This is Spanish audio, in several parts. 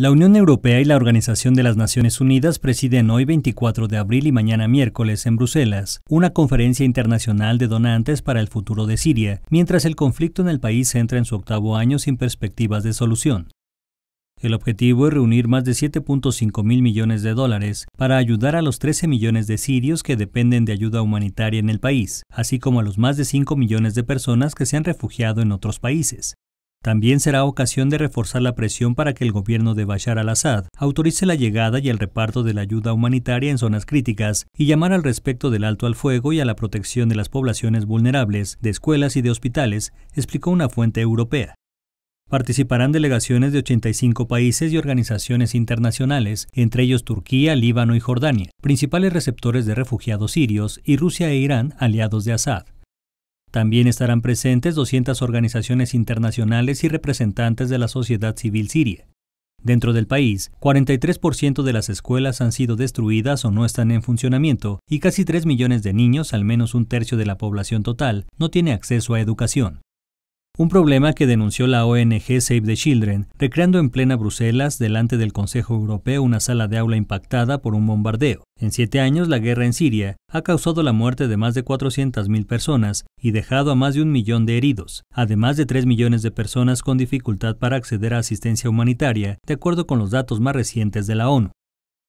La Unión Europea y la Organización de las Naciones Unidas presiden hoy 24 de abril y mañana miércoles en Bruselas una conferencia internacional de donantes para el futuro de Siria, mientras el conflicto en el país entra en su octavo año sin perspectivas de solución. El objetivo es reunir más de 7.5 mil millones de dólares para ayudar a los 13 millones de sirios que dependen de ayuda humanitaria en el país, así como a los más de 5 millones de personas que se han refugiado en otros países. También será ocasión de reforzar la presión para que el gobierno de Bashar al-Assad autorice la llegada y el reparto de la ayuda humanitaria en zonas críticas y llamar al respecto del alto al fuego y a la protección de las poblaciones vulnerables, de escuelas y de hospitales, explicó una fuente europea. Participarán delegaciones de 85 países y organizaciones internacionales, entre ellos Turquía, Líbano y Jordania, principales receptores de refugiados sirios, y Rusia e Irán, aliados de Assad. También estarán presentes 200 organizaciones internacionales y representantes de la sociedad civil siria. Dentro del país, 43% de las escuelas han sido destruidas o no están en funcionamiento y casi 3 millones de niños, al menos un tercio de la población total, no tiene acceso a educación un problema que denunció la ONG Save the Children, recreando en plena Bruselas, delante del Consejo Europeo, una sala de aula impactada por un bombardeo. En siete años, la guerra en Siria ha causado la muerte de más de 400.000 personas y dejado a más de un millón de heridos, además de 3 millones de personas con dificultad para acceder a asistencia humanitaria, de acuerdo con los datos más recientes de la ONU.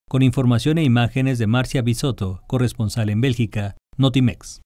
Con información e imágenes de Marcia Bisotto, corresponsal en Bélgica, Notimex.